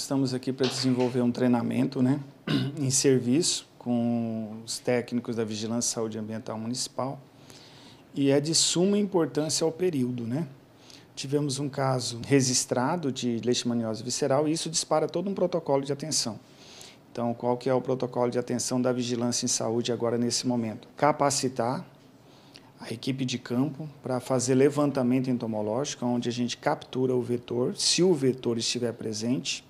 Estamos aqui para desenvolver um treinamento né, em serviço com os técnicos da Vigilância Saúde Ambiental Municipal e é de suma importância ao período. Né? Tivemos um caso registrado de leishmaniose visceral e isso dispara todo um protocolo de atenção. Então, qual que é o protocolo de atenção da Vigilância em Saúde agora nesse momento? Capacitar a equipe de campo para fazer levantamento entomológico, onde a gente captura o vetor, se o vetor estiver presente,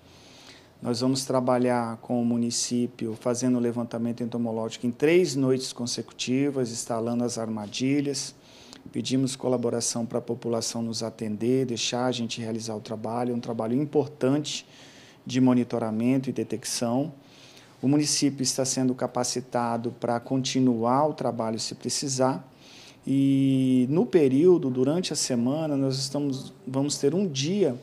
nós vamos trabalhar com o município fazendo o levantamento entomológico em três noites consecutivas, instalando as armadilhas. Pedimos colaboração para a população nos atender, deixar a gente realizar o trabalho, é um trabalho importante de monitoramento e detecção. O município está sendo capacitado para continuar o trabalho se precisar. E no período, durante a semana, nós estamos, vamos ter um dia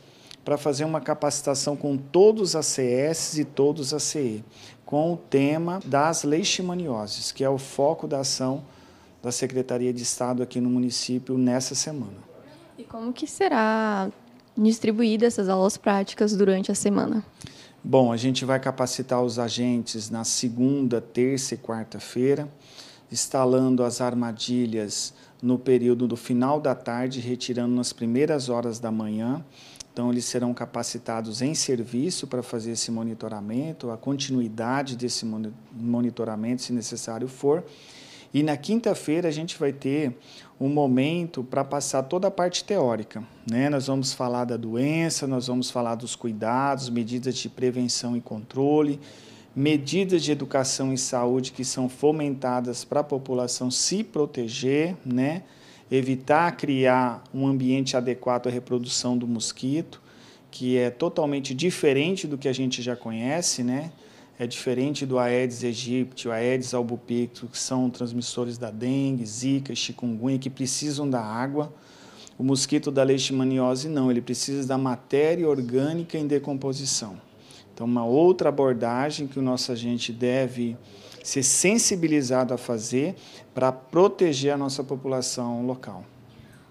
para fazer uma capacitação com todos as CS e todos os CE, com o tema das leishmanioses, que é o foco da ação da Secretaria de Estado aqui no município nessa semana. E como que será distribuída essas aulas práticas durante a semana? Bom, a gente vai capacitar os agentes na segunda, terça e quarta-feira, instalando as armadilhas no período do final da tarde, retirando nas primeiras horas da manhã então, eles serão capacitados em serviço para fazer esse monitoramento, a continuidade desse monitoramento, se necessário for. E na quinta-feira a gente vai ter um momento para passar toda a parte teórica. Né? Nós vamos falar da doença, nós vamos falar dos cuidados, medidas de prevenção e controle, medidas de educação e saúde que são fomentadas para a população se proteger, né? evitar criar um ambiente adequado à reprodução do mosquito, que é totalmente diferente do que a gente já conhece, né? É diferente do Aedes aegypti, o Aedes albopicto, que são transmissores da dengue, zika, chikungunya, que precisam da água. O mosquito da leishmaniose não, ele precisa da matéria orgânica em decomposição. Então, uma outra abordagem que o nosso agente deve ser sensibilizado a fazer para proteger a nossa população local.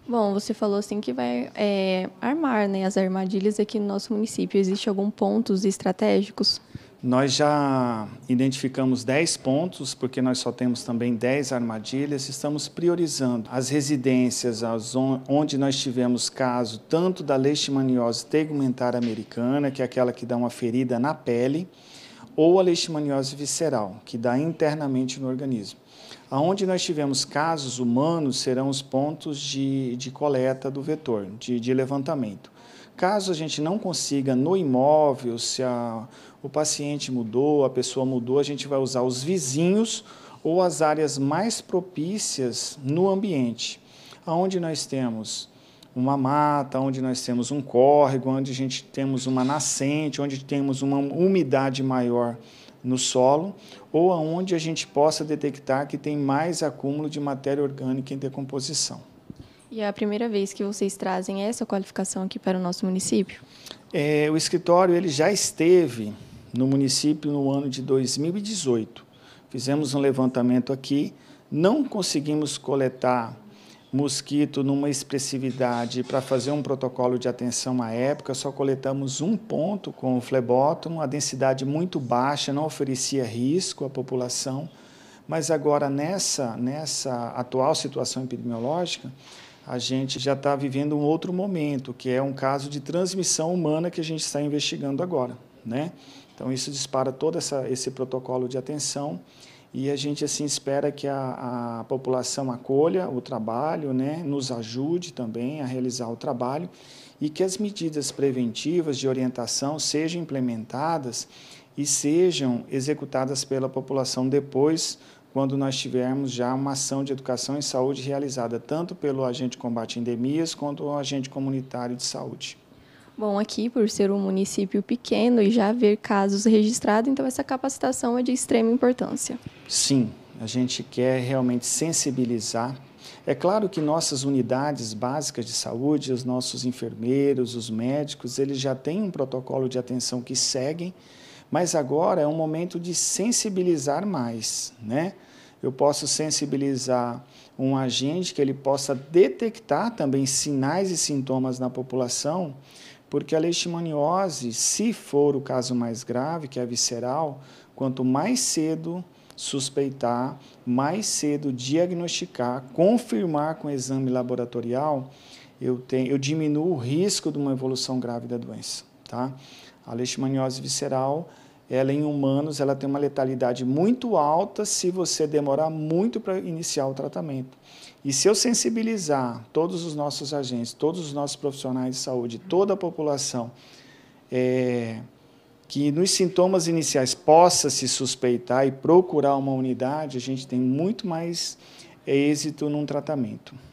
Bom, você falou assim que vai é, armar né, as armadilhas aqui no nosso município. Existem alguns pontos estratégicos? Nós já identificamos 10 pontos, porque nós só temos também 10 armadilhas. Estamos priorizando as residências as onde nós tivemos caso tanto da leishmaniose tegumentar americana, que é aquela que dá uma ferida na pele, ou a leishmaniose visceral, que dá internamente no organismo. Aonde nós tivemos casos humanos serão os pontos de, de coleta do vetor, de, de levantamento. Caso a gente não consiga no imóvel, se a, o paciente mudou, a pessoa mudou, a gente vai usar os vizinhos ou as áreas mais propícias no ambiente, aonde nós temos uma mata, onde nós temos um córrego, onde a gente temos uma nascente, onde temos uma umidade maior no solo, ou aonde a gente possa detectar que tem mais acúmulo de matéria orgânica em decomposição. E é a primeira vez que vocês trazem essa qualificação aqui para o nosso município? É, o escritório ele já esteve no município no ano de 2018. Fizemos um levantamento aqui, não conseguimos coletar mosquito numa expressividade para fazer um protocolo de atenção à época, só coletamos um ponto com o flebótomo, a densidade muito baixa, não oferecia risco à população. Mas agora, nessa, nessa atual situação epidemiológica, a gente já está vivendo um outro momento, que é um caso de transmissão humana que a gente está investigando agora. Né? Então, isso dispara todo essa, esse protocolo de atenção e a gente assim espera que a, a população acolha o trabalho, né? nos ajude também a realizar o trabalho e que as medidas preventivas de orientação sejam implementadas e sejam executadas pela população depois quando nós tivermos já uma ação de educação em saúde realizada tanto pelo agente de combate a endemias quanto o agente comunitário de saúde. Bom, aqui por ser um município pequeno e já haver casos registrados, então essa capacitação é de extrema importância. Sim, a gente quer realmente sensibilizar. É claro que nossas unidades básicas de saúde, os nossos enfermeiros, os médicos, eles já têm um protocolo de atenção que seguem, mas agora é um momento de sensibilizar mais, né? Eu posso sensibilizar um agente que ele possa detectar também sinais e sintomas na população, porque a leishmaniose, se for o caso mais grave, que é visceral, quanto mais cedo suspeitar, mais cedo diagnosticar, confirmar com exame laboratorial, eu, tenho, eu diminuo o risco de uma evolução grave da doença. Tá? A leishmaniose visceral, ela é em humanos, ela tem uma letalidade muito alta se você demorar muito para iniciar o tratamento. E se eu sensibilizar todos os nossos agentes, todos os nossos profissionais de saúde, toda a população, é, que nos sintomas iniciais possa se suspeitar e procurar uma unidade, a gente tem muito mais é, êxito num tratamento.